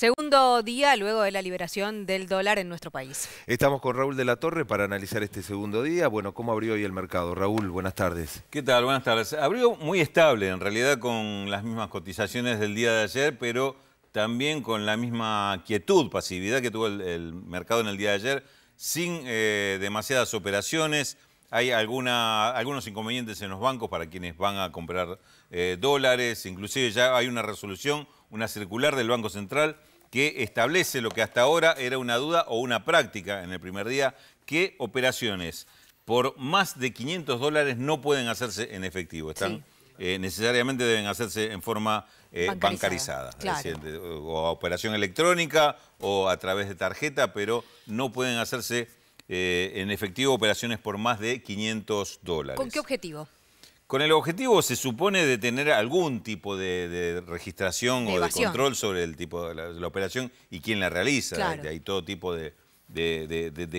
Segundo día luego de la liberación del dólar en nuestro país. Estamos con Raúl de la Torre para analizar este segundo día. Bueno, ¿cómo abrió hoy el mercado? Raúl, buenas tardes. ¿Qué tal? Buenas tardes. Abrió muy estable, en realidad con las mismas cotizaciones del día de ayer, pero también con la misma quietud, pasividad que tuvo el, mercado en el día de ayer, sin eh, demasiadas operaciones. Hay alguna, algunos inconvenientes en los bancos para quienes van a comprar eh, dólares, inclusive ya hay una resolución, una circular del Banco Central que establece lo que hasta ahora era una duda o una práctica en el primer día, que operaciones por más de 500 dólares no pueden hacerse en efectivo. Están, eh, necesariamente deben hacerse en forma eh, bancarizada, o operación electrónica o a través de tarjeta, pero no pueden hacerse eh, en efectivo operaciones por más de 500 dólares. ¿Con qué objetivo? Con el objetivo, se supone, de tener algún tipo de, registración o de control sobre el tipo de la, operación y quién la realiza. Este, hay, todo tipo de,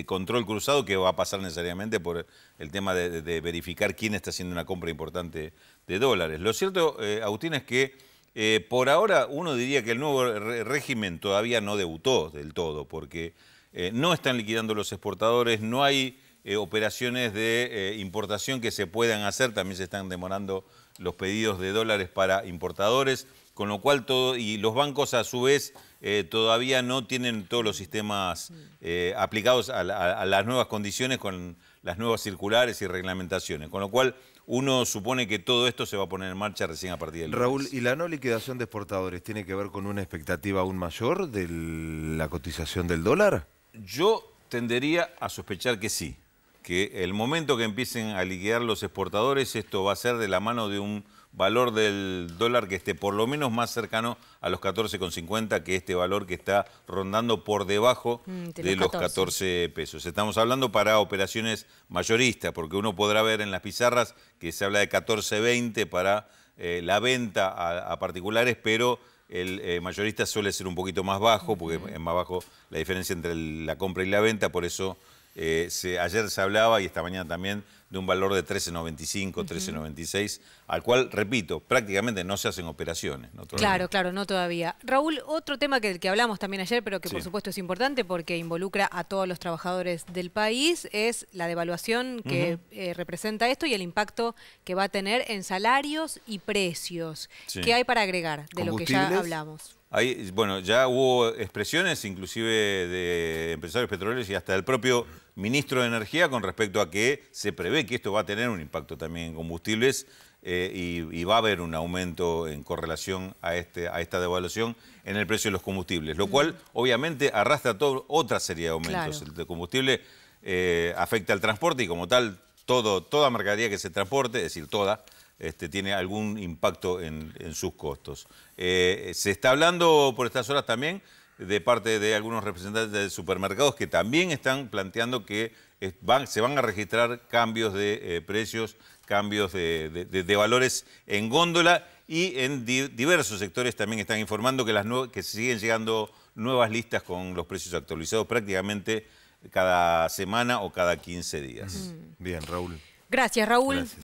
control cruzado que va a pasar necesariamente por el tema de, verificar quién está haciendo una compra importante de dólares. Lo cierto, eh, Agustín, es que eh, por ahora uno diría que el nuevo régimen todavía no debutó del todo, porque eh, no están liquidando los exportadores, no hay eh, operaciones de eh, importación que se puedan hacer. También se están demorando los pedidos de dólares para importadores, con lo cual todo, y los bancos a su vez eh, todavía no tienen todos los sistemas aplicados a, las nuevas condiciones con las nuevas circulares y reglamentaciones, con lo cual uno supone que todo esto se va a poner en marcha recién a partir del Raúl, ¿y la no liquidación de exportadores tiene que ver con una expectativa aún mayor de la cotización del dólar? Yo tendería a sospechar que sí que el momento que empiecen a liquidar los exportadores, esto va a ser de la mano de un valor del dólar que esté por lo menos más cercano a los 14,50 que este valor que está rondando por debajo mm, de, los 14. pesos. Estamos hablando para operaciones mayoristas, porque uno podrá ver en las pizarras que se habla de 14,20 para eh, la venta a, particulares, pero el eh, mayorista suele ser un poquito más bajo, porque es más bajo la diferencia entre la compra y la venta, por eso eh, ayer se hablaba y esta mañana también de un valor de 13.95, 13.96, al cual, repito, prácticamente no se hacen operaciones. Claro, claro, no todavía. Raúl, otro tema que, hablamos también ayer, pero que por supuesto es importante porque involucra a todos los trabajadores del país, es la devaluación que eh, representa esto y el impacto que va a tener en salarios y precios. ¿Qué hay para agregar de lo que ya hablamos? bueno, ya hubo expresiones, inclusive de empresarios petroleros y hasta del propio ministro de Energía con respecto a que se prevé que esto va a tener un impacto también en combustibles eh, y, va a haber un aumento en correlación a, este, a esta devaluación en el precio de los combustibles, lo cual obviamente arrastra todo, otra serie de aumentos. El de combustible eh, afecta al transporte y como tal todo, toda mercadería que se transporte, es decir, toda, este, tiene algún impacto en, sus costos. Eh, se está hablando por estas horas también de parte de algunos representantes de supermercados que también están planteando que se van a registrar cambios de eh, precios, cambios de, valores en góndola y en diversos sectores también están informando que, las que siguen llegando nuevas listas con los precios actualizados prácticamente cada semana o cada 15 días. Mm. Bien, Raúl. Gracias, Raúl.